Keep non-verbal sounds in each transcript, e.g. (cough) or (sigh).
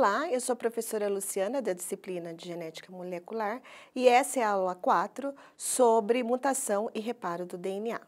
Olá, eu sou a professora Luciana da disciplina de Genética Molecular e essa é a aula 4 sobre mutação e reparo do DNA.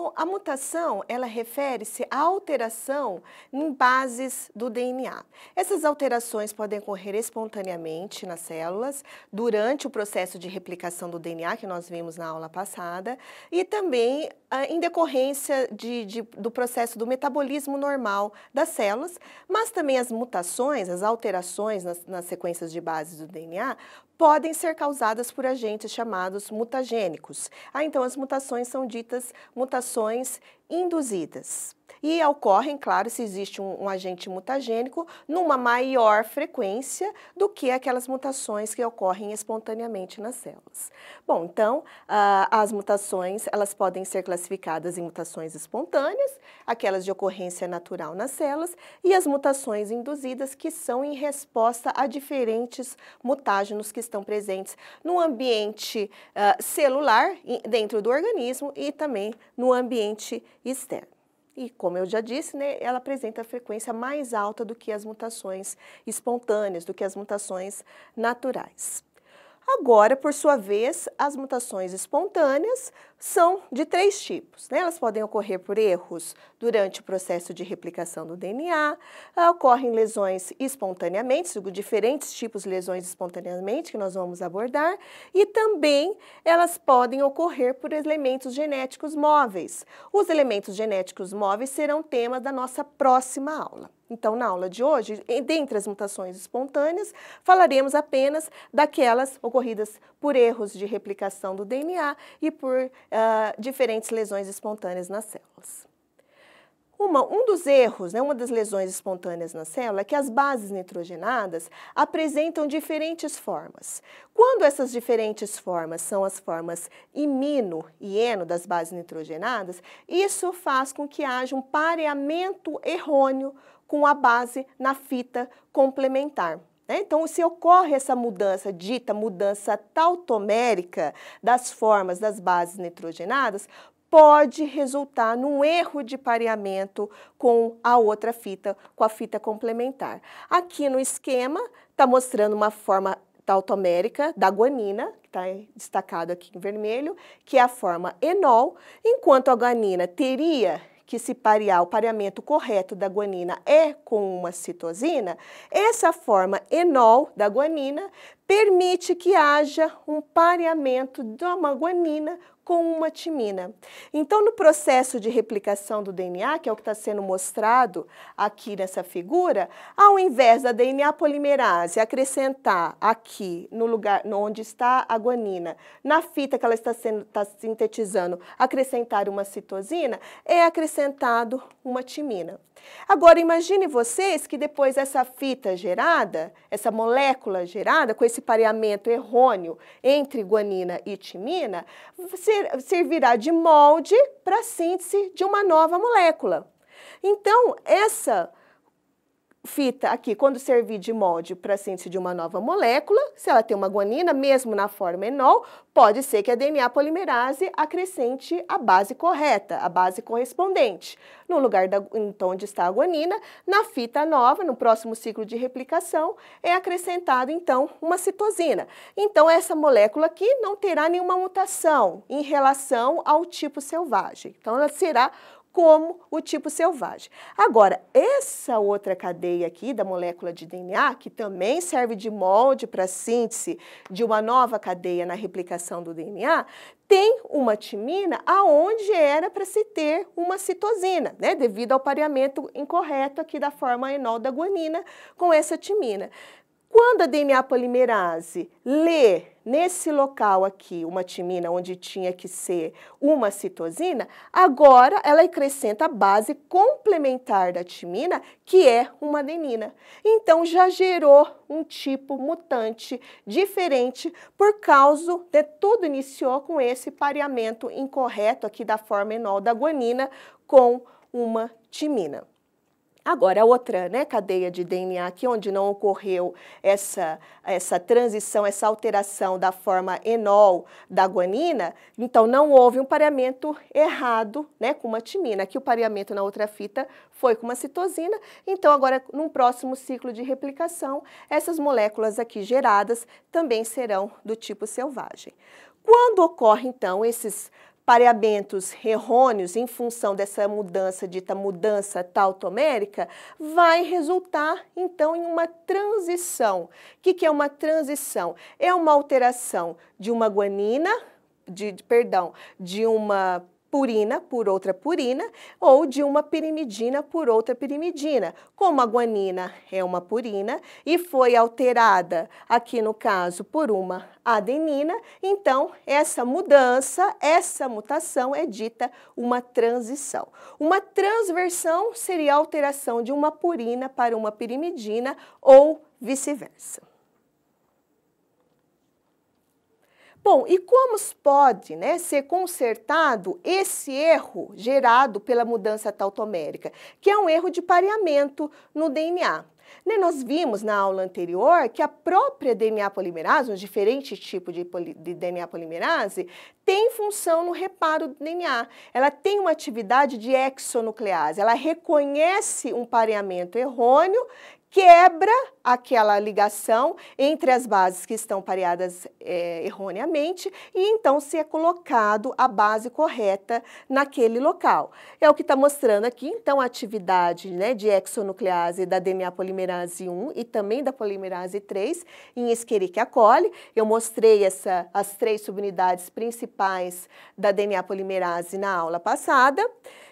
Bom, a mutação, ela refere-se à alteração em bases do DNA. Essas alterações podem ocorrer espontaneamente nas células, durante o processo de replicação do DNA, que nós vimos na aula passada, e também ah, em decorrência de, de, do processo do metabolismo normal das células, mas também as mutações, as alterações nas, nas sequências de bases do DNA podem ser causadas por agentes chamados mutagênicos. Ah, então as mutações são ditas mutações alterações induzidas e ocorrem, claro, se existe um, um, agente mutagênico, numa maior frequência do que aquelas mutações que ocorrem espontaneamente nas células. Bom, então, ah, as mutações, elas podem ser classificadas em mutações espontâneas, aquelas de ocorrência natural nas células, e as mutações induzidas, que são em resposta a diferentes mutágenos que estão presentes no ambiente ah, celular, dentro do organismo, e também no ambiente externo. E, como eu já disse, né, ela apresenta frequência mais alta do que as mutações espontâneas, do que as mutações naturais. Agora, por sua vez, as mutações espontâneas são de três tipos. Né? Elas podem ocorrer por erros durante o processo de replicação do DNA, ah, ocorrem lesões espontaneamente, diferentes tipos de lesões espontaneamente que nós vamos abordar, e também elas podem ocorrer por elementos genéticos móveis. Os elementos genéticos móveis serão tema da nossa próxima aula. Então, na aula de hoje, dentre as mutações espontâneas, falaremos apenas daquelas ocorridas por erros de replicação do DNA e por uh, diferentes lesões espontâneas nas células. Uma, um dos erros, né, uma das lesões espontâneas na célula é que as bases nitrogenadas apresentam diferentes formas. Quando essas diferentes formas são as formas imino e eno das bases nitrogenadas, isso faz com que haja um pareamento errôneo com a base na fita complementar. Né? Então, se ocorre essa mudança, dita mudança tautomérica das formas das bases nitrogenadas, pode resultar num erro de pareamento com a outra fita, com a fita complementar. Aqui no esquema está mostrando uma forma tautomérica da guanina, que está destacado aqui em vermelho, que é a forma enol, enquanto a guanina teria que se parear, o pareamento correto da guanina é com uma citosina, essa forma enol da guanina permite que haja um pareamento de uma guanina com uma timina. Então, no processo de replicação do DNA, que é o que está sendo mostrado aqui nessa figura, ao invés da DNA polimerase acrescentar aqui no lugar onde está a guanina, na fita que ela está, sendo, está sintetizando, acrescentar uma citosina, é acrescentado uma timina. Agora, imagine vocês que depois essa fita gerada, essa molécula gerada, com esse pareamento errôneo entre guanina e timina, você ser, servirá de molde para a síntese de uma nova molécula. Então, essa fita aqui, quando servir de molde para a síntese de uma nova molécula, se ela tem uma guanina, mesmo na forma enol, pode ser que a DNA polimerase acrescente a base correta, a base correspondente, no lugar da, então onde está a guanina, na fita nova, no próximo ciclo de replicação, é acrescentada então uma citosina. Então essa molécula aqui não terá nenhuma mutação em relação ao tipo selvagem. Então ela será como o tipo selvagem. Agora, essa outra cadeia aqui da molécula de DNA, que também serve de molde para a síntese de uma nova cadeia na replicação do DNA, tem uma timina aonde era para se ter uma citosina, né, devido ao pareamento incorreto aqui da forma enol da guanina com essa timina. Quando a DNA polimerase lê nesse local aqui uma timina onde tinha que ser uma citosina, agora ela acrescenta a base complementar da timina, que é uma adenina. Então já gerou um tipo mutante diferente por causa de tudo iniciou com esse pareamento incorreto aqui da forma enol da guanina com uma timina. Agora, a outra né, cadeia de DNA aqui, onde não ocorreu essa, essa transição, essa alteração da forma enol da guanina, então não houve um pareamento errado né, com uma timina. Aqui o pareamento na outra fita foi com uma citosina, então agora, num próximo ciclo de replicação, essas moléculas aqui geradas também serão do tipo selvagem. Quando ocorre, então, esses pareamentos errôneos em função dessa mudança dita mudança tautomérica, vai resultar então em uma transição. O que, que é uma transição? É uma alteração de uma guanina, de, perdão, de uma purina por outra purina ou de uma pirimidina por outra pirimidina. Como a guanina é uma purina e foi alterada, aqui no caso, por uma adenina, então essa mudança, essa mutação é dita uma transição. Uma transversão seria a alteração de uma purina para uma pirimidina ou vice-versa. Bom, e como pode né, ser consertado esse erro gerado pela mudança tautomérica, que é um erro de pareamento no DNA? Né, nós vimos na aula anterior que a própria DNA polimerase, um diferente tipo de, de, DNA polimerase, tem função no reparo do DNA. Ela tem uma atividade de exonuclease, ela reconhece um pareamento errôneo quebra aquela ligação entre as bases que estão pareadas é, erroneamente e então se é colocado a base correta naquele local. É o que está mostrando aqui, então, a atividade né, de exonuclease da DNA polimerase 1 e também da polimerase 3 em Escherichia coli. Eu mostrei essa, as três subunidades principais da DNA polimerase na aula passada.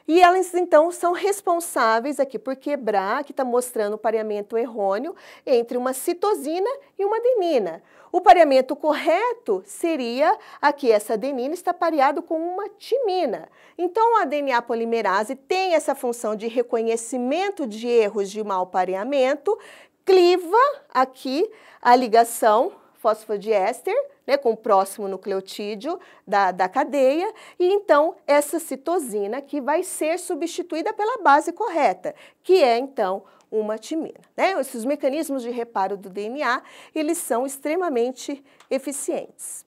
E elas, então, são responsáveis aqui por quebrar, que está mostrando o pareamento pareamento errôneo entre uma citosina e uma adenina. O pareamento correto seria aqui essa adenina está pareado com uma timina. Então a DNA polimerase tem essa função de reconhecimento de erros de mau pareamento, cliva aqui a ligação fosfodiéster, né, com o próximo nucleotídeo da, da cadeia, e então essa citosina que vai ser substituída pela base correta, que é então uma timina. Né? Esses mecanismos de reparo do DNA, eles são extremamente eficientes.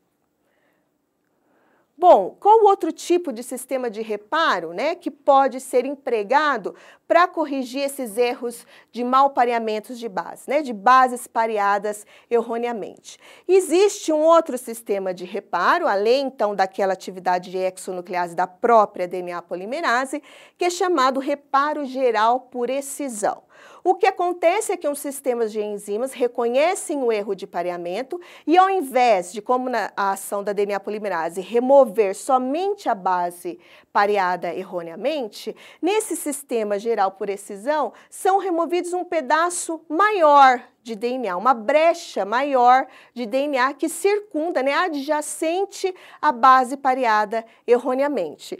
Bom, qual outro tipo de sistema de reparo né, que pode ser empregado para corrigir esses erros de malpareamentos de base, né, de bases pareadas erroneamente? Existe um outro sistema de reparo, além então daquela atividade de exonuclease da própria DNA polimerase, que é chamado reparo geral por excisão. O que acontece é que os sistemas de enzimas reconhecem o erro de pareamento e ao invés de, como na ação da DNA polimerase, remover somente a base pareada erroneamente, nesse sistema geral por excisão, são removidos um pedaço maior de DNA, uma brecha maior de DNA que circunda, né, adjacente à base pareada erroneamente. Uh,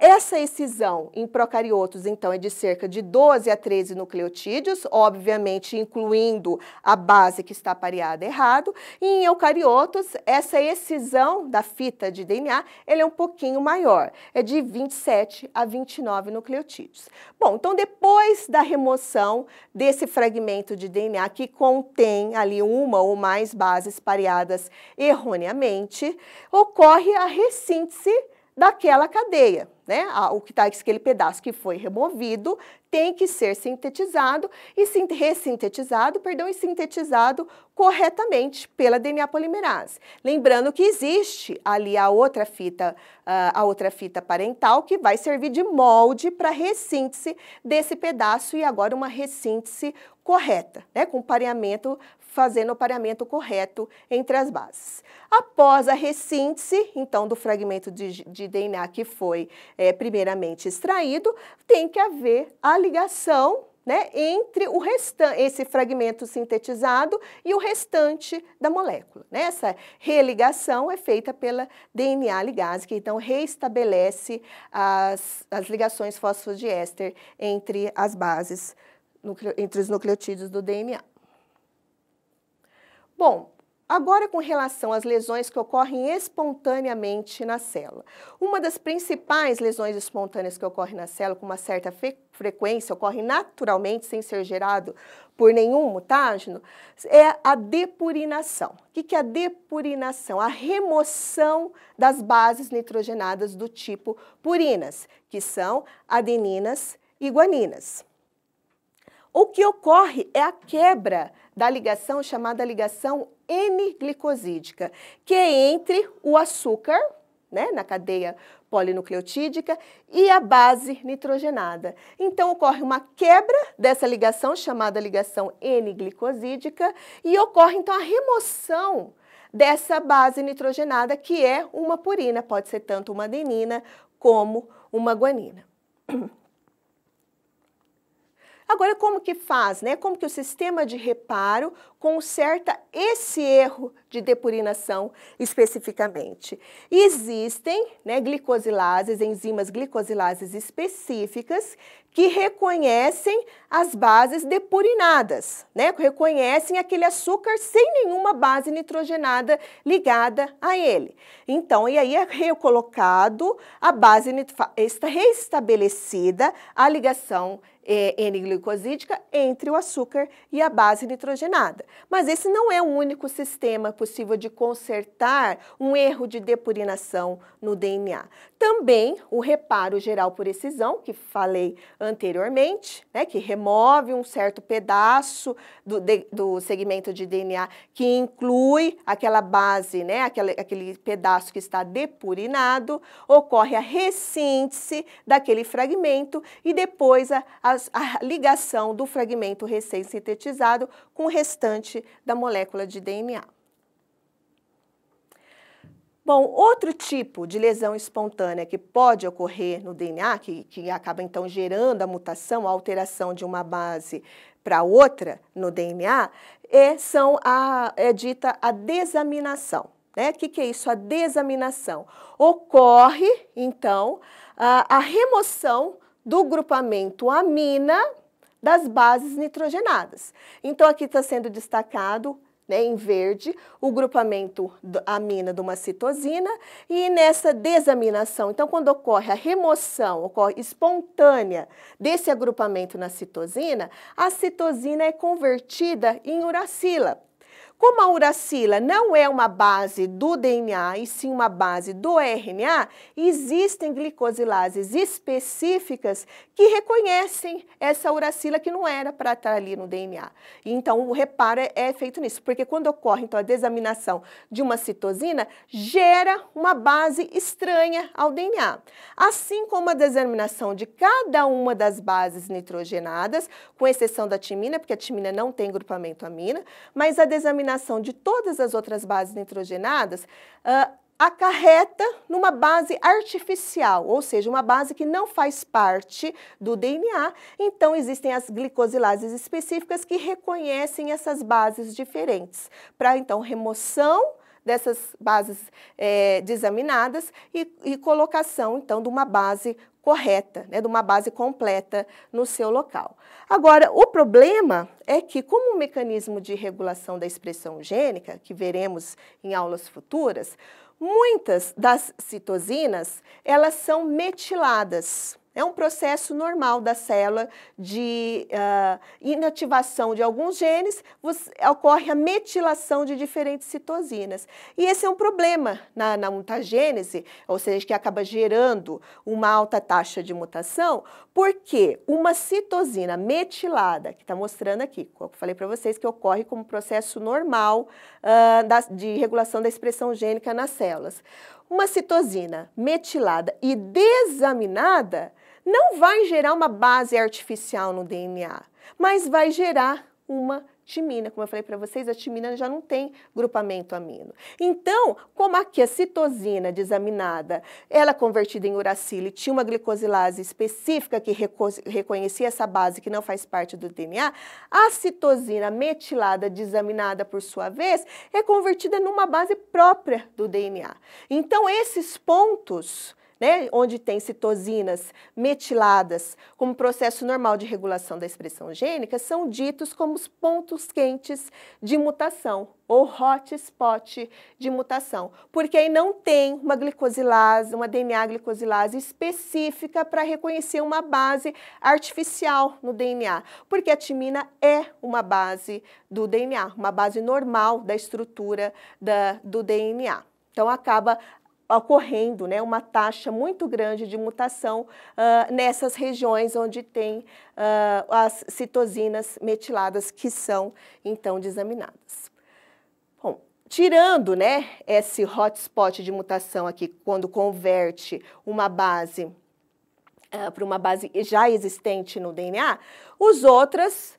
essa excisão em procariotos, então, é de cerca de 12 a 13 nucleotídeos, obviamente incluindo a base que está pareada errado, e em eucariotos, essa excisão da fita de DNA, ele é um pouquinho maior, é de 27 a 29 nucleotídeos. Bom, então depois da remoção desse fragmento de DNA que que contém ali uma ou mais bases pareadas erroneamente, ocorre a ressíntese daquela cadeia. Né? O que tá aquele pedaço que foi removido tem que ser sintetizado e ressintetizado, perdão, e sintetizado corretamente pela DNA polimerase. Lembrando que existe ali a outra fita, a outra fita parental que vai servir de molde para ressíntese desse pedaço e agora uma ressíntese correta, né? Com pareamento fazendo o pareamento correto entre as bases. Após a ressíntese, então, do fragmento de, de DNA que foi é, primeiramente extraído, tem que haver a ligação né, entre o restante, esse fragmento sintetizado e o restante da molécula. Né? Essa religação é feita pela DNA ligase, que então reestabelece as, as ligações fosfodiéster entre as bases, entre os nucleotídeos do DNA. Bom, Agora, com relação às lesões que ocorrem espontaneamente na célula. Uma das principais lesões espontâneas que ocorre na célula, com uma certa frequência, ocorre naturalmente, sem ser gerado por nenhum mutágeno, é a depurinação. O que é a depurinação? A remoção das bases nitrogenadas do tipo purinas, que são adeninas e guaninas. O que ocorre é a quebra da ligação chamada ligação N-glicosídica, que é entre o açúcar, né, na cadeia polinucleotídica, e a base nitrogenada. Então ocorre uma quebra dessa ligação chamada ligação N-glicosídica e ocorre então a remoção dessa base nitrogenada que é uma purina, pode ser tanto uma adenina como uma guanina. Agora, como que faz, né? Como que o sistema de reparo conserta esse erro de depurinação especificamente? Existem né, glicosilases, enzimas glicosilases específicas que reconhecem as bases depurinadas, né? Reconhecem aquele açúcar sem nenhuma base nitrogenada ligada a ele. Então, e aí é recolocado a base está reestabelecida a ligação é, N-glicosídica entre o açúcar e a base nitrogenada. Mas esse não é o único sistema possível de consertar um erro de depurinação no DNA. Também o reparo geral por excisão, que falei antes anteriormente, né, que remove um certo pedaço do, de, do segmento de DNA que inclui aquela base, né, aquele, aquele pedaço que está depurinado, ocorre a ressíntese daquele fragmento e depois a, a, a ligação do fragmento recém-sintetizado com o restante da molécula de DNA. Bom, outro tipo de lesão espontânea que pode ocorrer no DNA, que, que acaba então gerando a mutação, a alteração de uma base para outra no DNA, é, são a, é dita a desaminação. O né? que, que é isso? A desaminação. Ocorre, então, a, a remoção do grupamento amina das bases nitrogenadas. Então, aqui está sendo destacado né, em verde, o grupamento amina de uma citosina e nessa desaminação, então quando ocorre a remoção, ocorre espontânea desse agrupamento na citosina, a citosina é convertida em uracila. Como a uracila não é uma base do DNA, e sim uma base do RNA, existem glicosilases específicas que reconhecem essa uracila que não era para estar tá ali no DNA. Então, o reparo é, é, feito nisso, porque quando ocorre então, a desaminação de uma citosina, gera uma base estranha ao DNA. Assim como a desaminação de cada uma das bases nitrogenadas, com exceção da timina, porque a timina não tem grupamento amina, mas a desaminação combinação de todas as outras bases nitrogenadas uh, acarreta numa base artificial, ou seja, uma base que não faz parte do DNA. Então, existem as glicosilases específicas que reconhecem essas bases diferentes para, então, remoção dessas bases é, desaminadas e, e colocação, então, de uma base correta, né, de uma base completa no seu local. Agora, o problema é que, como um mecanismo de regulação da expressão gênica, que veremos em aulas futuras, muitas das citosinas elas são metiladas. É um processo normal da célula de uh, inativação de alguns genes, você, ocorre a metilação de diferentes citosinas. E esse é um problema na, na mutagênese, ou seja, que acaba gerando uma alta taxa de mutação, porque uma citosina metilada, que está mostrando aqui, eu falei para vocês que ocorre como processo normal uh, ah, da, de regulação da expressão gênica nas células. Uma citosina metilada e desaminada não vai gerar uma base artificial no DNA, mas vai gerar uma timina. Como eu falei para vocês, a timina já não tem grupamento amino. Então, como aqui a citosina desaminada, ela é convertida em uracilo e tinha uma glicosilase específica que reconhecia essa base que não faz parte do DNA, a citosina metilada desaminada, por sua vez, é convertida numa base própria do DNA. Então, esses pontos né, onde tem citosinas metiladas como processo normal de regulação da expressão gênica, são ditos como os pontos quentes de mutação ou hotspot de mutação, porque aí não tem uma glicosilase, uma DNA glicosilase específica para reconhecer uma base artificial no DNA, porque a timina é uma base do DNA, uma base normal da estrutura da, do DNA. Então acaba ocorrendo né, uma taxa muito grande de mutação uh, nessas regiões onde tem uh, as citosinas metiladas que são então desaminadas. Bom, tirando né, esse hotspot de mutação aqui, quando converte uma base uh, para uma base já existente no DNA, os outros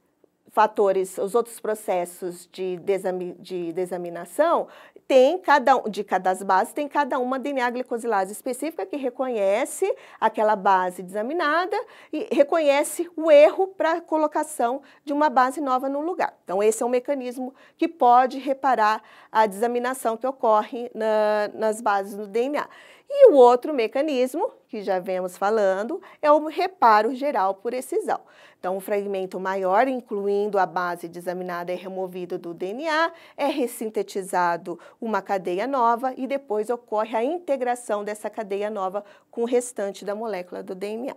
fatores, os outros processos de, desami de desaminação tem cada um, de cada base, tem cada uma DNA glicosilase específica que reconhece aquela base examinada e reconhece o erro para a colocação de uma base nova no lugar. Então, esse é um mecanismo que pode reparar a desaminação que ocorre na, nas bases do DNA. E o outro mecanismo, que já vemos falando, é o reparo geral por excisão. Então, um fragmento maior, incluindo a base desaminada, é removido do DNA, é ressintetizado uma cadeia nova e depois ocorre a integração dessa cadeia nova com o restante da molécula do DNA.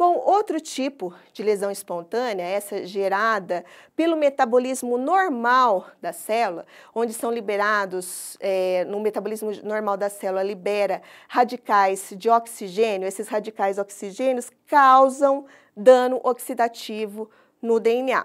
Bom, outro tipo de lesão espontânea, essa gerada pelo metabolismo normal da célula, onde são liberados, é, no metabolismo normal da célula, libera radicais de oxigênio, esses radicais oxigênios causam dano oxidativo no DNA.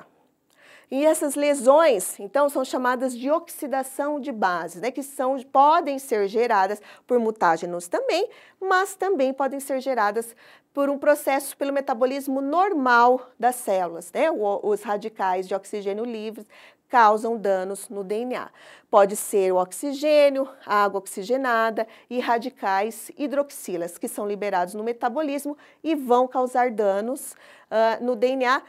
E essas lesões, então, são chamadas de oxidação de bases, né, que são, podem ser geradas por mutágenos também, mas também podem ser geradas por um processo pelo metabolismo normal das células. Né? Os radicais de oxigênio livres causam danos no DNA. Pode ser o oxigênio, água oxigenada e radicais hidroxilas, que são liberados no metabolismo e vão causar danos uh, no DNA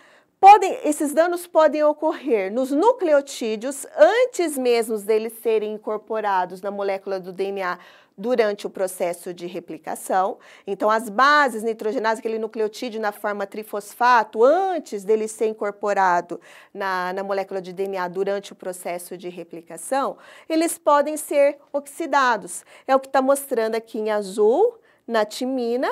Podem, esses danos podem ocorrer nos nucleotídeos antes mesmo deles serem incorporados na molécula do DNA durante o processo de replicação. Então, as bases nitrogenadas, aquele nucleotídeo na forma trifosfato, antes dele ser incorporado na, na molécula de DNA durante o processo de replicação, eles podem ser oxidados. É o que está mostrando aqui em azul, na timina,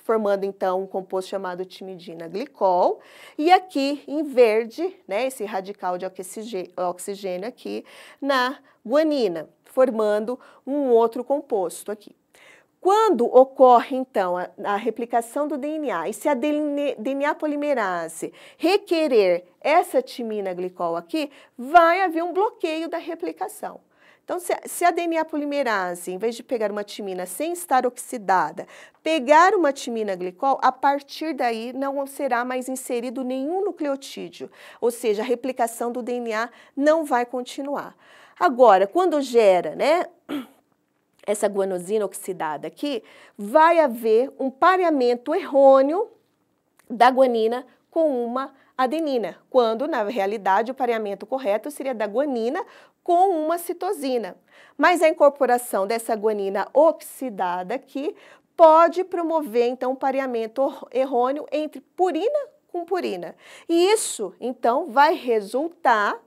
formando então um composto chamado timidina glicol. E aqui em verde, né, esse radical de oxigênio aqui na guanina, formando um outro composto aqui. Quando ocorre, então, a, a, replicação do DNA e se a DNA polimerase requerer essa timina glicol aqui, vai haver um bloqueio da replicação. Então, se a DNA polimerase, em vez de pegar uma timina sem estar oxidada, pegar uma timina glicol, a partir daí não será mais inserido nenhum nucleotídeo, ou seja, a replicação do DNA não vai continuar. Agora, quando gera, né, (clears throat) essa guanosina oxidada aqui, vai haver um pareamento errôneo da guanina com uma adenina, quando na realidade o pareamento correto seria da guanina com uma citosina. Mas a incorporação dessa guanina oxidada aqui pode promover então um pareamento errôneo entre purina com purina. E isso então vai resultar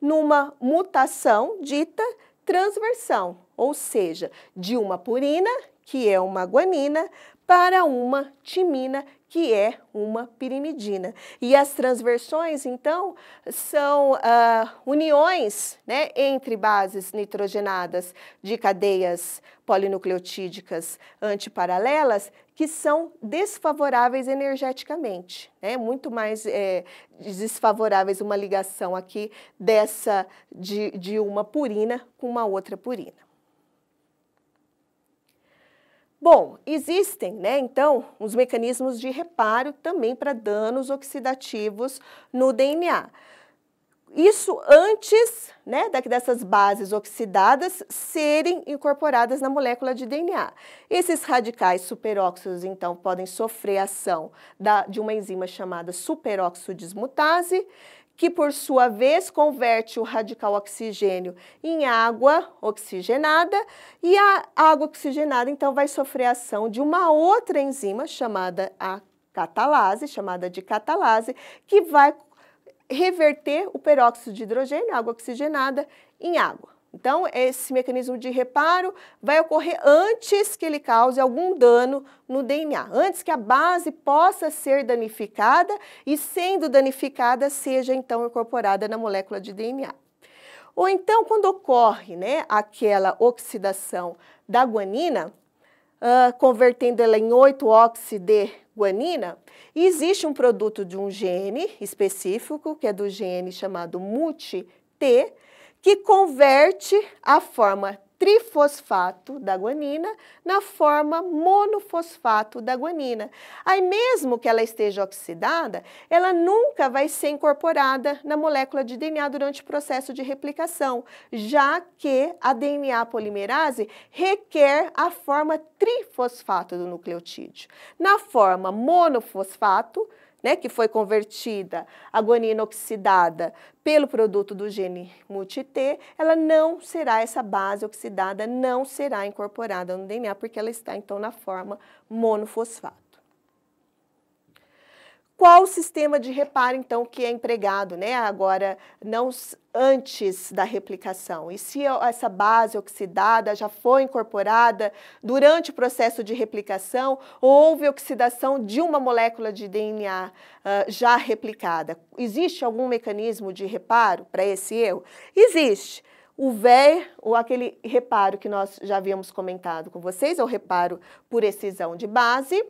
numa mutação dita transversão, ou seja, de uma purina, que é uma guanina, para uma timina, que é uma pirimidina. E as transversões, então, são uh, uniões né, entre bases nitrogenadas de cadeias polinucleotídicas antiparalelas que são desfavoráveis energeticamente, né? muito mais é, desfavoráveis uma ligação aqui dessa de, de uma purina com uma outra purina. Bom, existem, né, então, os mecanismos de reparo também para danos oxidativos no DNA. Isso antes né, dessas bases oxidadas serem incorporadas na molécula de DNA. Esses radicais superóxidos, então, podem sofrer ação da, de uma enzima chamada superóxido desmutase, que por sua vez converte o radical oxigênio em água oxigenada e a água oxigenada então vai sofrer a ação de uma outra enzima chamada a catalase, chamada de catalase, que vai reverter o peróxido de hidrogênio, água oxigenada, em água. Então, esse mecanismo de reparo vai ocorrer antes que ele cause algum dano no DNA, antes que a base possa ser danificada e, sendo danificada, seja então incorporada na molécula de DNA. Ou então, quando ocorre né, aquela oxidação da guanina, uh, convertendo ela em 8-oxide guanina, existe um produto de um gene específico, que é do gene chamado MUT-T, que converte a forma trifosfato da guanina na forma monofosfato da guanina. Aí mesmo que ela esteja oxidada, ela nunca vai ser incorporada na molécula de DNA durante o processo de replicação, já que a DNA polimerase requer a forma trifosfato do nucleotídeo. Na forma monofosfato, né, que foi convertida a guanina oxidada pelo produto do gene multi-T, ela não será, essa base oxidada não será incorporada no DNA, porque ela está então na forma monofosfato. Qual o sistema de reparo, então, que é empregado, né? Agora, não antes da replicação? E se essa base oxidada já foi incorporada durante o processo de replicação, houve oxidação de uma molécula de DNA uh, ah, já replicada? Existe algum mecanismo de reparo para esse erro? Existe o VER, ou aquele reparo que nós já havíamos comentado com vocês, é o reparo por excisão de base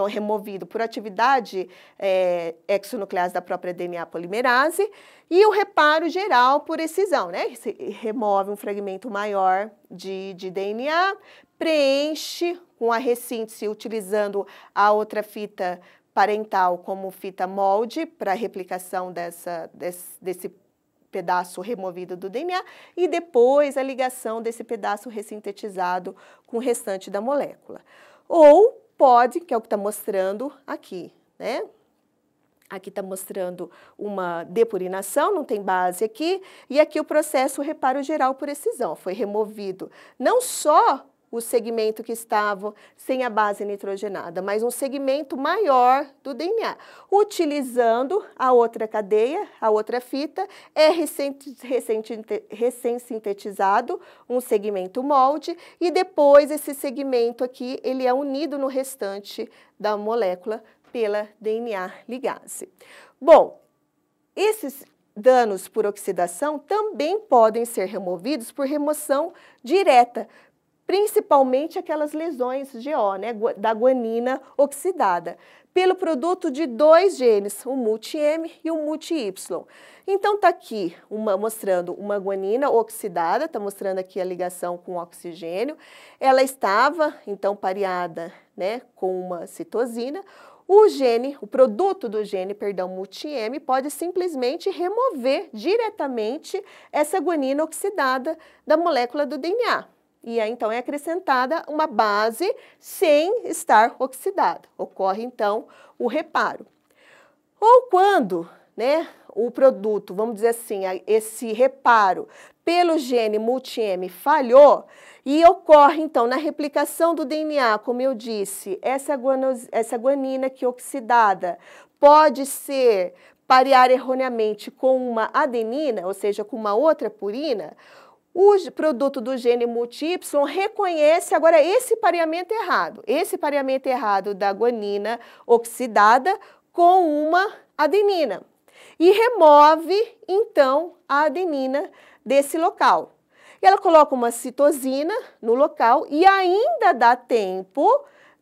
então removido por atividade é, exonuclease da própria DNA polimerase, e o reparo geral por excisão, né? Se remove um fragmento maior de, de DNA, preenche com a ressíntese utilizando a outra fita parental como fita molde para replicação dessa, desse, desse pedaço removido do DNA e depois a ligação desse pedaço ressintetizado com o restante da molécula. Ou pode, que é o que está mostrando aqui, né? Aqui está mostrando uma depurinação, não tem base aqui. E aqui o processo reparo geral por excisão. Foi removido não só o segmento que estava sem a base nitrogenada, mas um segmento maior do DNA, utilizando a outra cadeia, a outra fita, é recém-sintetizado um segmento molde e depois esse segmento aqui, ele é unido no restante da molécula pela DNA ligase. Bom, esses danos por oxidação também podem ser removidos por remoção direta, principalmente aquelas lesões de O, né, da guanina oxidada, pelo produto de dois genes, o multi-M e o multi-Y. Então está aqui uma, mostrando uma guanina oxidada, está mostrando aqui a ligação com oxigênio. Ela estava então pareada, né, com uma citosina. O gene, o produto do gene, perdão, multi-M, pode simplesmente remover diretamente essa guanina oxidada da molécula do DNA. E aí, então, é acrescentada uma base sem estar oxidada. Ocorre, então, o reparo. Ou quando né, o produto, vamos dizer assim, esse reparo pelo gene multi-M falhou e ocorre, então, na replicação do DNA, como eu disse, essa, guanos, essa guanina que oxidada pode ser parear erroneamente com uma adenina, ou seja, com uma outra purina, o produto do gene MUTY reconhece agora esse pareamento errado, esse pareamento errado da guanina oxidada com uma adenina e remove então a adenina desse local. Ela coloca uma citosina no local e ainda dá tempo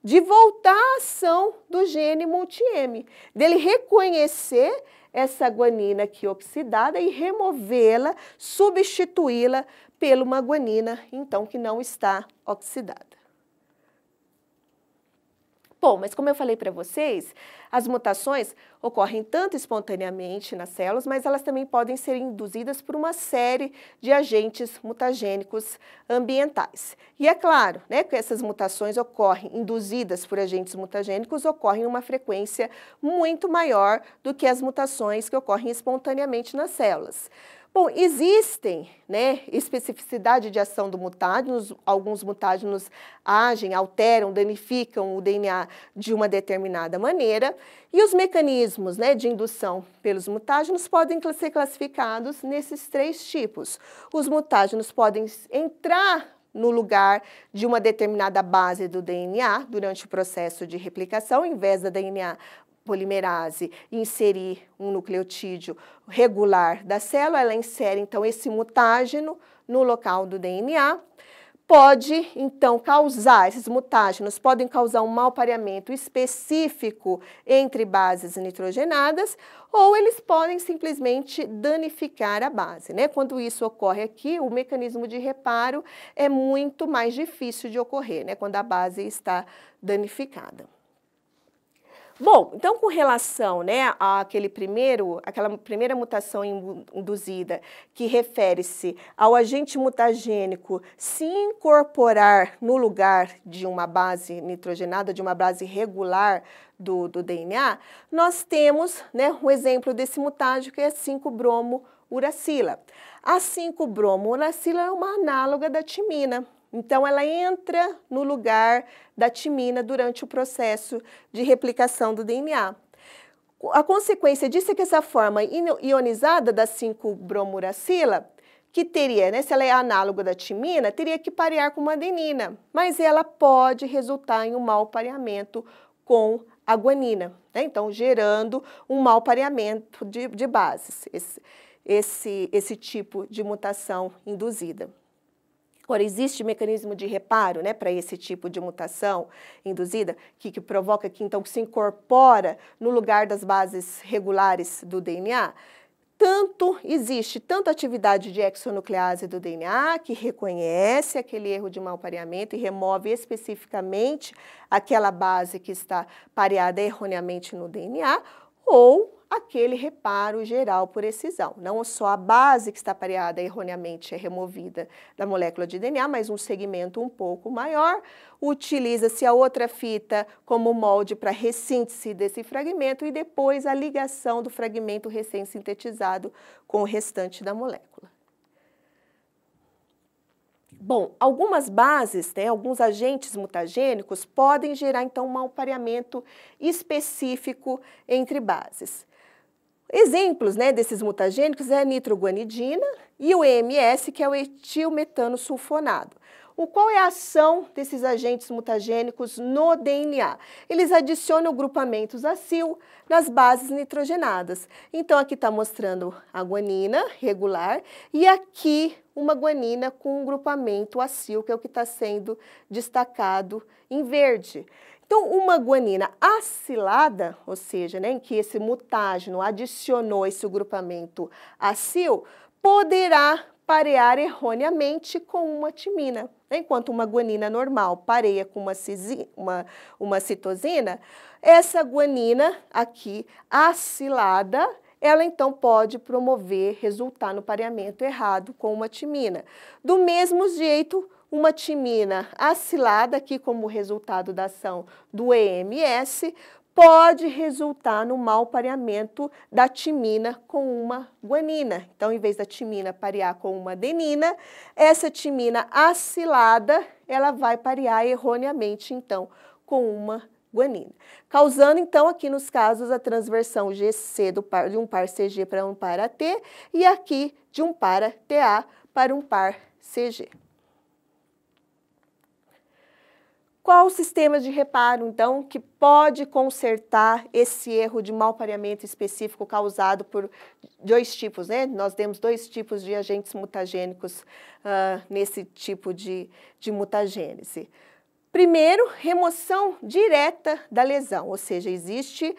de voltar à ação do gene multi-M, dele reconhecer essa guanina aqui oxidada e removê-la, substituí-la por uma guanina, então, que não está oxidada. Bom, mas como eu falei para vocês, as mutações ocorrem tanto espontaneamente nas células, mas elas também podem ser induzidas por uma série de agentes mutagênicos ambientais. E é claro né, que essas mutações ocorrem, induzidas por agentes mutagênicos, ocorrem em uma frequência muito maior do que as mutações que ocorrem espontaneamente nas células. Bom, existem né, especificidade de ação do mutágenos, alguns mutágenos agem, alteram, danificam o DNA de uma determinada maneira, e os mecanismos né, de indução pelos mutágenos podem ser classificados nesses três tipos. Os mutágenos podem entrar no lugar de uma determinada base do DNA durante o processo de replicação, em vez da DNA polimerase inserir um nucleotídeo regular da célula, ela insere então esse mutágeno no local do DNA. Pode então causar, esses mutágenos podem causar um mau pareamento específico entre bases nitrogenadas ou eles podem simplesmente danificar a base. Né? Quando isso ocorre aqui, o mecanismo de reparo é muito mais difícil de ocorrer, né? quando a base está danificada. Bom, então com relação né, àquele primeiro, àquela primeira mutação induzida que refere-se ao agente mutagênico se incorporar no lugar de uma base nitrogenada, de uma base regular do, do DNA, nós temos né, um exemplo desse mutágio que é 5-bromo uracila. A 5-bromo uracila é uma análoga da timina, então, ela entra no lugar da timina durante o processo de replicação do DNA. A consequência disso é que essa forma ionizada da 5-bromuracila, que teria, né, se ela é análoga da timina, teria que parear com uma adenina, mas ela pode resultar em um mau pareamento com a guanina, né? então gerando um mau pareamento de, de bases, esse, esse, esse tipo de mutação induzida. Agora, existe mecanismo de reparo né, para esse tipo de mutação induzida, que, que provoca que então se incorpora no lugar das bases regulares do DNA? tanto existe tanto atividade de exonuclease do DNA que reconhece aquele erro de malpareamento e remove especificamente aquela base que está pareada erroneamente no DNA, ou aquele reparo geral por excisão. Não só a base que está pareada erroneamente é removida da molécula de DNA, mas um segmento um pouco maior. Utiliza-se a outra fita como molde para ressíntese desse fragmento e depois a ligação do fragmento recém-sintetizado com o restante da molécula. Bom, algumas bases, né, alguns agentes mutagênicos podem gerar então um malpareamento específico entre bases. Exemplos né, desses mutagênicos é a nitroguanidina e o EMS, que é o etilmetano sulfonado. O qual é a ação desses agentes mutagênicos no DNA? Eles adicionam grupamentos acil nas bases nitrogenadas. Então, aqui está mostrando a guanina regular e aqui uma guanina com um grupamento acil, que é o que está sendo destacado em verde. Então, uma guanina acilada, ou seja, né, em que esse mutágeno adicionou esse grupamento acil, poderá parear erroneamente com uma timina. Enquanto uma guanina normal pareia com uma, uma, uma citosina, essa guanina aqui acilada, ela então pode promover, resultar no pareamento errado com uma timina. Do mesmo jeito, uma timina acilada, aqui como resultado da ação do EMS, pode resultar no mau pareamento da timina com uma guanina. Então, em vez da timina parear com uma adenina, essa timina acilada, ela vai parear erroneamente, então, com uma guanina. Causando, então, aqui nos casos, a transversão GC do par, de um par CG para um par AT e aqui de um par TA para um par CG. Qual o sistema de reparo, então, que pode consertar esse erro de malpareamento específico causado por dois tipos, né? Nós temos dois tipos de agentes mutagênicos uh, nesse tipo de, de mutagênese. Primeiro, remoção direta da lesão, ou seja, existe uh,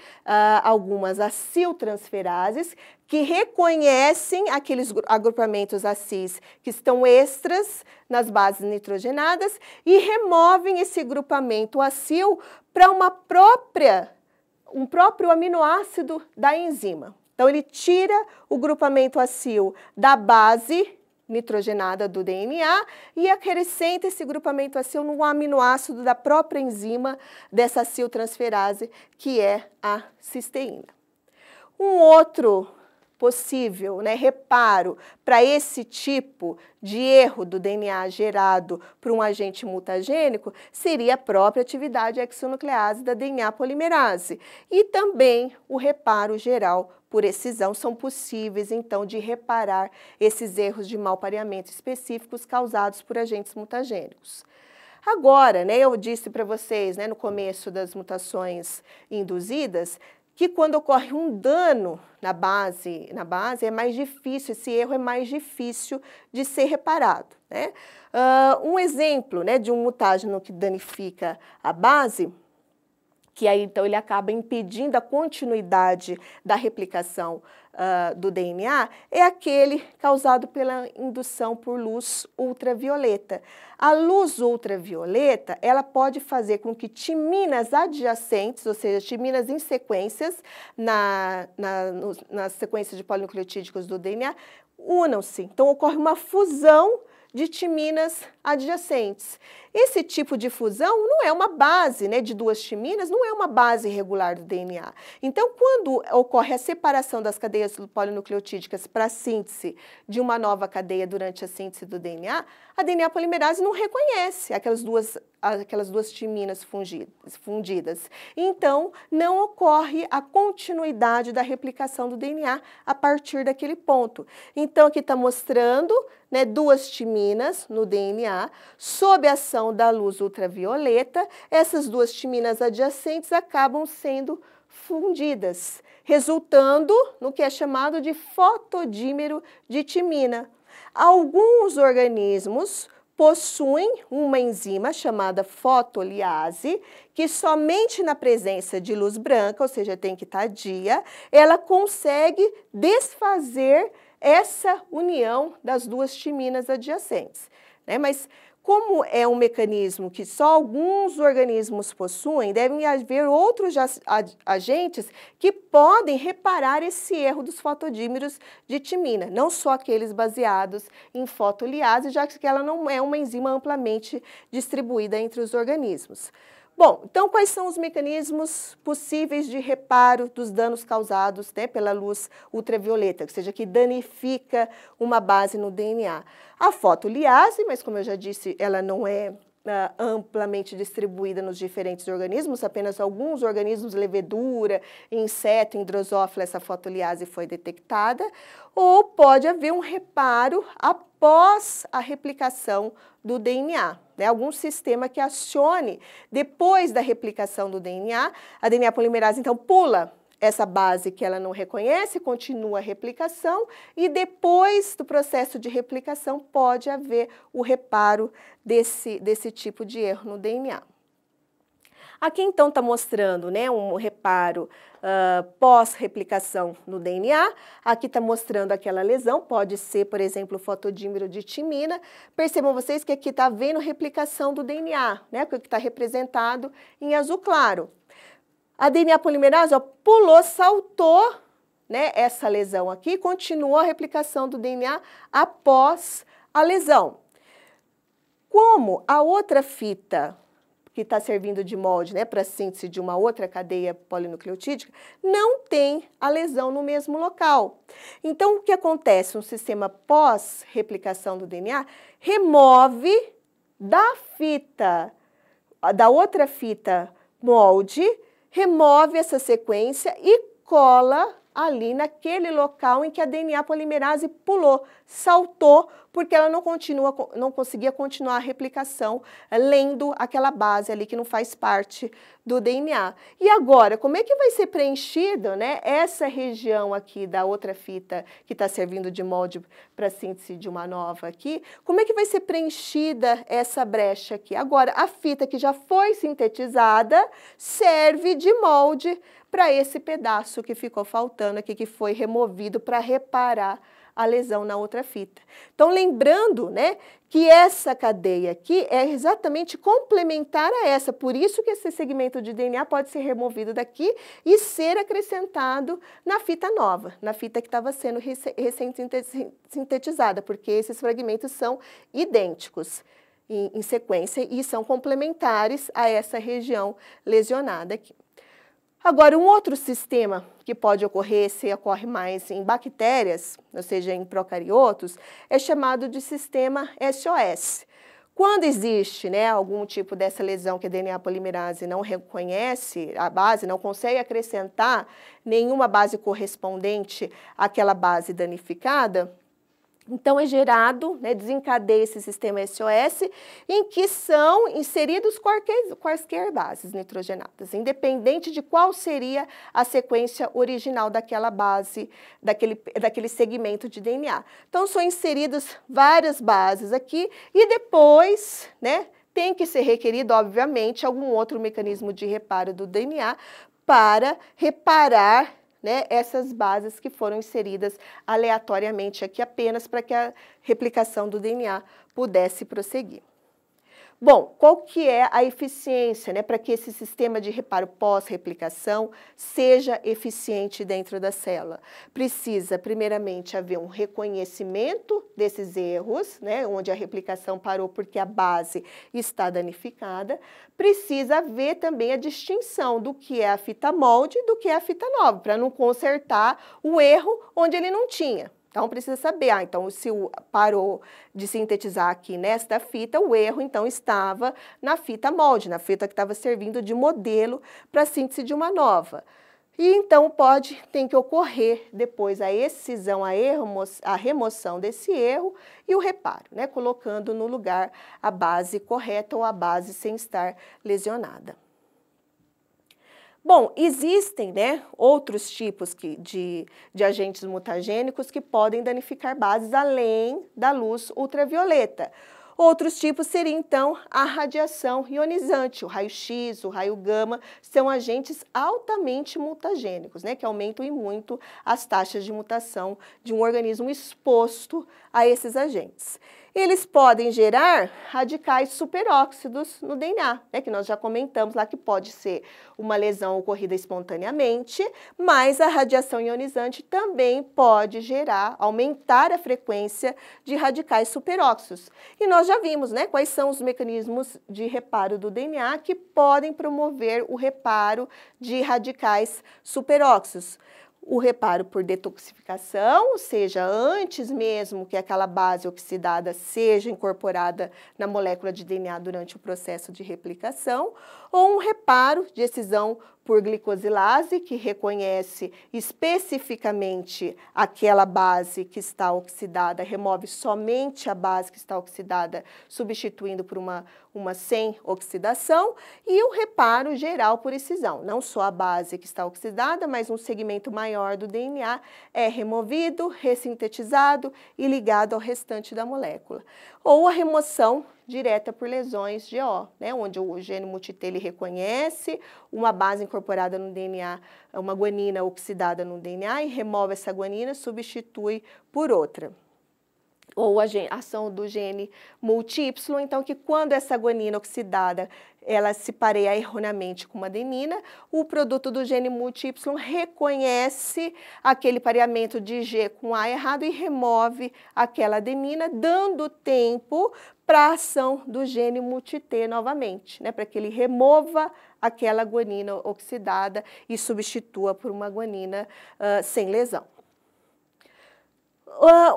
algumas aciltransferases que reconhecem aqueles agrupamentos acis que estão extras nas bases nitrogenadas e removem esse grupamento acil para uma própria um próprio aminoácido da enzima. Então ele tira o grupamento acil da base nitrogenada do DNA e acrescenta esse grupamento acil no aminoácido da própria enzima dessa aciltransferase, que é a cisteína. Um outro possível, né, reparo para esse tipo de erro do DNA gerado por um agente mutagênico seria a própria atividade exonuclease da DNA polimerase e também o reparo geral por excisão são possíveis, então, de reparar esses erros de malpareamento específicos causados por agentes mutagênicos. Agora, né, eu disse para vocês, né, no começo das mutações induzidas, que quando ocorre um dano na base, na base é mais difícil, esse erro é mais difícil de ser reparado. Né? Uh, um exemplo né, de um mutágeno que danifica a base que aí então ele acaba impedindo a continuidade da replicação uh, do DNA, é aquele causado pela indução por luz ultravioleta. A luz ultravioleta, ela pode fazer com que timinas adjacentes, ou seja, timinas em sequências, na, na, no, na sequência de polinucleotídicos do DNA, unam-se. Então ocorre uma fusão de timinas adjacentes. Esse tipo de fusão não é uma base né, de duas timinas, não é uma base regular do DNA. Então, quando ocorre a separação das cadeias polinucleotídicas para a síntese de uma nova cadeia durante a síntese do DNA, a DNA polimerase não reconhece aquelas duas, aquelas duas timinas fundidas. Então, não ocorre a continuidade da replicação do DNA a partir daquele ponto. Então, aqui está mostrando né, duas timinas no DNA sob ação da luz ultravioleta, essas duas timinas adjacentes acabam sendo fundidas, resultando no que é chamado de fotodímero de timina. Alguns organismos possuem uma enzima chamada fotoliase, que somente na presença de luz branca, ou seja, tem que estar dia, ela consegue desfazer essa união das duas timinas adjacentes. Né? Mas como é um mecanismo que só alguns organismos possuem, devem haver outros agentes que podem reparar esse erro dos fotodímeros de timina, não só aqueles baseados em fotoliase, já que ela não é uma enzima amplamente distribuída entre os organismos. Bom, então quais são os mecanismos possíveis de reparo dos danos causados né, pela luz ultravioleta, que seja que danifica uma base no DNA? A fotoliase, mas como eu já disse, ela não é Uh, amplamente distribuída nos diferentes organismos, apenas alguns organismos, levedura, inseto, hidrosófila, essa fotoliase foi detectada, ou pode haver um reparo após a replicação do DNA né, algum sistema que acione depois da replicação do DNA. A DNA polimerase então pula essa base que ela não reconhece, continua a replicação e depois do processo de replicação pode haver o reparo desse, desse tipo de erro no DNA. Aqui então está mostrando né, um reparo uh, pós-replicação no DNA. Aqui está mostrando aquela lesão, pode ser, por exemplo, o fotodímero de timina. Percebam vocês que aqui está vendo replicação do DNA, né, que é está representado em azul claro. A DNA polimerase ó, pulou, saltou né, essa lesão aqui, continuou a replicação do DNA após a lesão. Como a outra fita que está servindo de molde né, para a síntese de uma outra cadeia polinucleotídica, não tem a lesão no mesmo local. Então, o que acontece? Um sistema pós-replicação do DNA remove da fita, da outra fita molde, remove essa sequência e cola ali naquele local em que a DNA polimerase pulou, saltou, porque ela não, continua, não conseguia continuar a replicação eh, lendo aquela base ali que não faz parte do DNA. E agora, como é que vai ser preenchida, né, essa região aqui da outra fita que está servindo de molde para síntese de uma nova aqui? Como é que vai ser preenchida essa brecha aqui? Agora, a fita que já foi sintetizada serve de molde para esse pedaço que ficou faltando aqui, que foi removido para reparar a lesão na outra fita. Então, lembrando né, que essa cadeia aqui é exatamente complementar a essa, por isso que esse segmento de DNA pode ser removido daqui e ser acrescentado na fita nova, na fita que estava sendo recém-sintetizada, porque esses fragmentos são idênticos. Em, em sequência e são complementares a essa região lesionada aqui. Agora, um outro sistema que pode ocorrer, se ocorre mais em bactérias, ou seja, em procariotos, é chamado de sistema SOS. Quando existe né, algum tipo dessa lesão que a DNA polimerase não reconhece, a base não consegue acrescentar nenhuma base correspondente àquela base danificada, então é gerado, né, desencadeia esse sistema SOS, em que são inseridos quaisquer, quaisquer bases nitrogenadas, independente de qual seria a sequência original daquela base, daquele, daquele segmento de DNA. Então são inseridas várias bases aqui e depois, né, tem que ser requerido, obviamente, algum outro mecanismo de reparo do DNA para reparar né, essas bases que foram inseridas aleatoriamente aqui apenas para que a replicação do DNA pudesse prosseguir. Bom, qual que é a eficiência né, para que esse sistema de reparo pós-replicação seja eficiente dentro da célula? Precisa, primeiramente, haver um reconhecimento desses erros, né, onde a replicação parou porque a base está danificada. Precisa haver também a distinção do que é a fita molde e do que é a fita nova, para não consertar o erro onde ele não tinha. Então precisa saber, ah, então se parou de sintetizar aqui nesta fita, o erro então estava na fita molde, na fita que estava servindo de modelo para a síntese de uma nova. E então pode, tem que ocorrer depois a excisão, a, a remoção desse erro e o reparo, né? colocando no lugar a base correta ou a base sem estar lesionada. Bom, existem né, outros tipos que, de, de agentes mutagênicos que podem danificar bases além da luz ultravioleta. Outros tipos seriam, então, a radiação ionizante, o raio-x, o raio-gama, são agentes altamente mutagênicos, né, que aumentam muito as taxas de mutação de um organismo exposto a esses agentes eles podem gerar radicais superóxidos no DNA, né, que nós já comentamos lá que pode ser uma lesão ocorrida espontaneamente, mas a radiação ionizante também pode gerar, aumentar a frequência de radicais superóxidos. E nós já vimos né, quais são os mecanismos de reparo do DNA que podem promover o reparo de radicais superóxidos o reparo por detoxificação, ou seja, antes mesmo que aquela base oxidada seja incorporada na molécula de DNA durante o processo de replicação, ou um reparo de excisão por glicosilase, que reconhece especificamente aquela base que está oxidada, remove somente a base que está oxidada, substituindo por uma, uma sem oxidação, e o reparo geral por excisão. Não só a base que está oxidada, mas um segmento maior do DNA é removido, ressintetizado e ligado ao restante da molécula. Ou a remoção direta por lesões de O, né, onde o gene MUT-T reconhece uma base incorporada no DNA, uma guanina oxidada no DNA e remove essa guanina, substitui por outra ou a ação do gene multi-Y, então que quando essa guanina oxidada ela se pareia erroneamente com uma adenina, o produto do gene multi Y reconhece aquele pareamento de G com A errado e remove aquela adenina, dando tempo para a ação do gene multi-T novamente, né, para que ele remova aquela guanina oxidada e substitua por uma guanina uh, sem lesão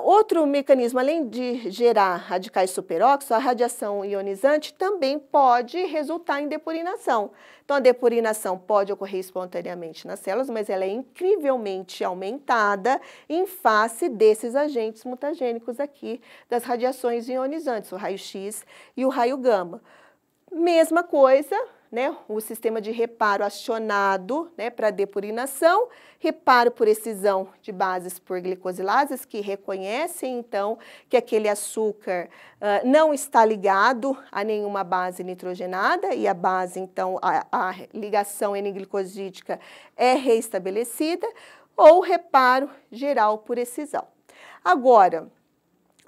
outro mecanismo, além de gerar radicais superóxidos, a radiação ionizante também pode resultar em depurinação. Então, a depurinação pode ocorrer espontaneamente nas células, mas ela é incrivelmente aumentada em face desses agentes mutagênicos aqui, das radiações ionizantes, o raio-x e o raio-gama. Mesma coisa né, o sistema de reparo acionado né, para depurinação, reparo por excisão de bases por glicosilases, que reconhecem, então, que aquele açúcar uh, não está ligado a nenhuma base nitrogenada e a base, então, a, a ligação N-glicosídica é reestabelecida, ou reparo geral por excisão. Agora,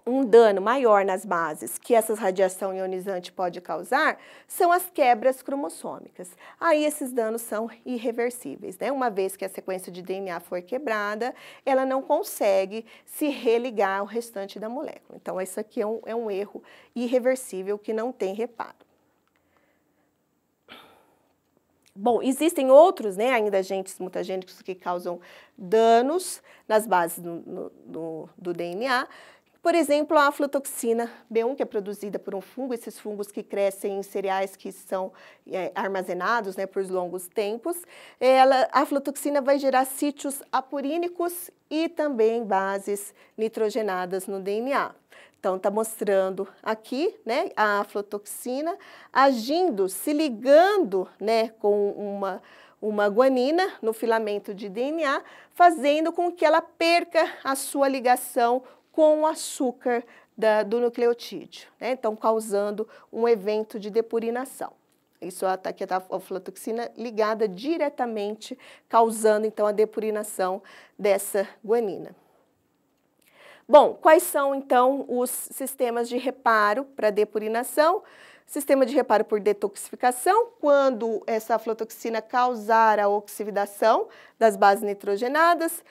um dano maior nas bases que essa radiação ionizante pode causar são as quebras cromossômicas. Aí esses danos são irreversíveis, né? Uma vez que a sequência de DNA for quebrada, ela não consegue se religar ao restante da molécula. Então, isso aqui é um, é um erro irreversível que não tem reparo. Bom, existem outros, né, ainda agentes mutagênicos que causam danos nas bases do, do, do DNA, por exemplo, a aflatoxina B1, que é produzida por um fungo, esses fungos que crescem em cereais que são é, armazenados né, por longos tempos, ela, a aflatoxina vai gerar sítios apurínicos e também bases nitrogenadas no DNA. Então, está mostrando aqui né, a aflatoxina agindo, se ligando né, com uma, uma guanina no filamento de DNA, fazendo com que ela perca a sua ligação com o açúcar da, do nucleotídeo, né? então causando um evento de depurinação. Isso aqui a aflatoxina ligada diretamente, causando então a depurinação dessa guanina. Bom, quais são então os sistemas de reparo para depurinação? Sistema de reparo por detoxificação, quando essa aflatoxina causar a oxidação das bases nitrogenadas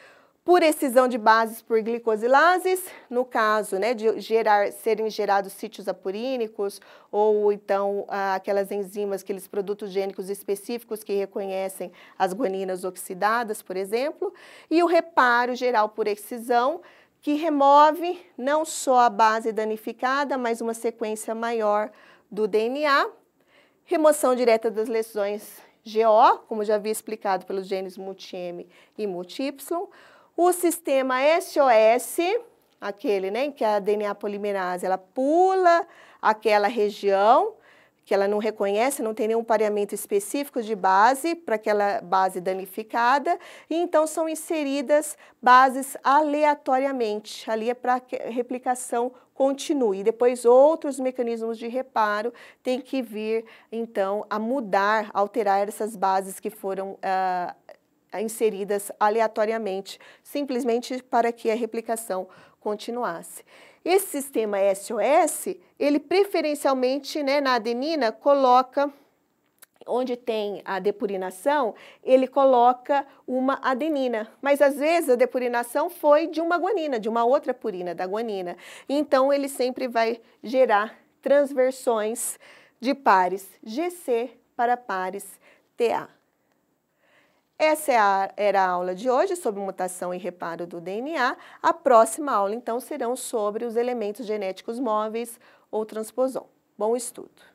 por excisão de bases por glicosilases, no caso né, de gerar, serem gerados sítios apurínicos ou então aquelas enzimas, aqueles produtos gênicos específicos que reconhecem as guaninas oxidadas, por exemplo, e o reparo geral por excisão, que remove não só a base danificada, mas uma sequência maior do DNA, remoção direta das lesões GO, como já havia explicado pelos genes multi-M e multi-Y, o sistema SOS, aquele né, em que a DNA polimerase ela pula aquela região que ela não reconhece, não tem nenhum pareamento específico de base para aquela base danificada, e então são inseridas bases aleatoriamente, ali é para replicação continue. Depois outros mecanismos de reparo têm que vir, então, a mudar, alterar essas bases que foram uh, inseridas aleatoriamente, simplesmente para que a replicação continuasse. Esse sistema SOS, ele preferencialmente né, na adenina coloca, onde tem a depurinação, ele coloca uma adenina. Mas às vezes a depurinação foi de uma guanina, de uma outra purina, da guanina. Então ele sempre vai gerar transversões de pares GC para pares TA. Essa é era a aula de hoje sobre mutação e reparo do DNA. A próxima aula, então, serão sobre os elementos genéticos móveis ou transposon. Bom estudo!